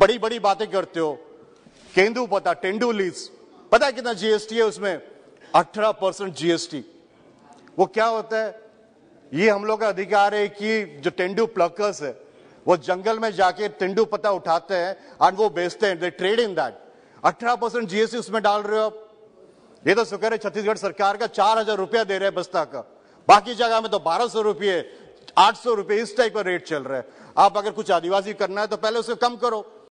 बड़ी बड़ी बातें करते हो केंदू पता टेंडू लीज पता है कितना जीएसटी है उसमें 18 परसेंट जीएसटी वो क्या होता है ये हम लोग का अधिकार है कि जो टेंडू प्लकर्स है वो जंगल में जाके टेंडू पत्ता उठाते हैं और वो बेचते हैं दे ट्रेड इन दैट अठारह परसेंट जीएसटी उसमें डाल रहे हो आप ये तो शुक्र है छत्तीसगढ़ सरकार का चार हजार रुपया दे रहे हैं बस्ता का बाकी जगह में तो बारह सौ रुपये आठ सौ रुपये इस टाइप का रेट चल रहा है आप अगर कुछ आदिवासी करना है तो पहले उसे कम करो